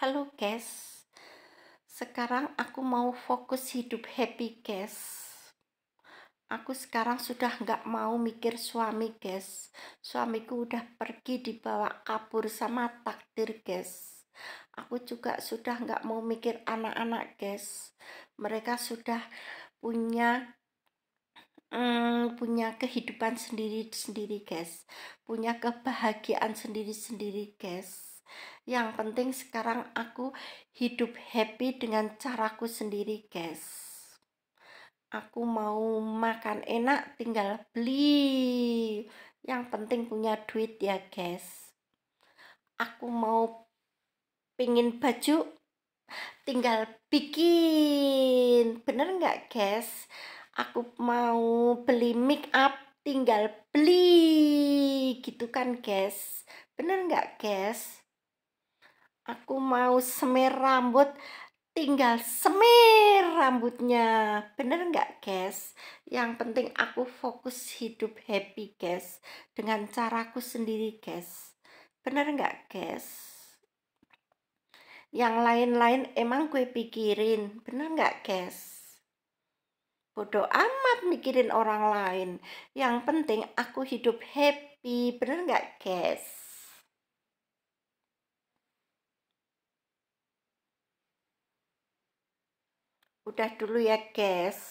Halo guys, sekarang aku mau fokus hidup happy guys. Aku sekarang sudah nggak mau mikir suami guys. Suamiku udah pergi dibawa kabur sama takdir guys. Aku juga sudah nggak mau mikir anak-anak guys. Mereka sudah punya hmm, punya kehidupan sendiri-sendiri guys punya kebahagiaan sendiri-sendiri guys yang penting sekarang aku hidup happy dengan caraku sendiri, guys. Aku mau makan enak tinggal beli. Yang penting punya duit ya, guys. Aku mau pingin baju tinggal bikin. Bener nggak, guys? Aku mau beli make up tinggal beli gitu kan guys bener nggak guys aku mau semir rambut tinggal semir rambutnya bener nggak guys yang penting aku fokus hidup happy guys dengan caraku sendiri guys bener nggak guys yang lain-lain emang gue pikirin bener nggak guys bodoh amat mikirin orang lain yang penting aku hidup happy bener nggak guys Udah dulu ya guys.